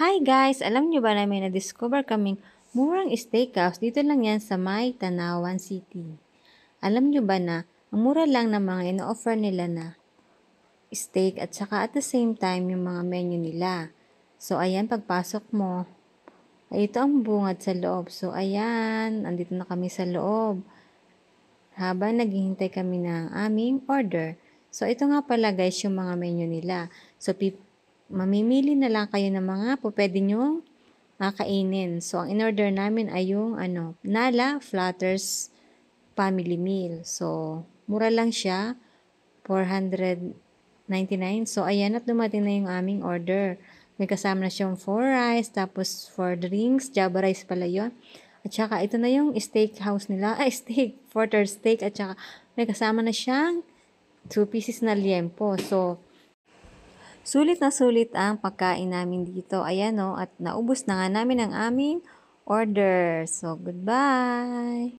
Hi guys! Alam nyo ba na may na-discover kaming murang steakhouse dito lang yan sa May Tanawan City. Alam nyo ba na ang mura lang ng mga ino-offer nila na steak at saka at the same time yung mga menu nila. So ayan, pagpasok mo, ay ito ang bungad sa loob. So ayan, andito na kami sa loob. Habang naghihintay kami ng aming order. So ito nga pala guys yung mga menu nila. So mamimili na lang kayo ng mga po pwede nyo kakainin. So, ang in-order namin ay yung ano, Nala Flutters Family Meal. So, mura lang siya, 499. So, ayan at dumating na yung aming order. May kasama na siyang 4 rice, tapos 4 drinks, java rice pala yun. At saka, ito na yung steakhouse nila. Ay, steak, Porter steak. At saka, may kasama na siyang 2 pieces na liempo. So, Sulit na sulit ang pagkain namin dito. Ayan o, at naubos na nga namin ang aming order. So, goodbye!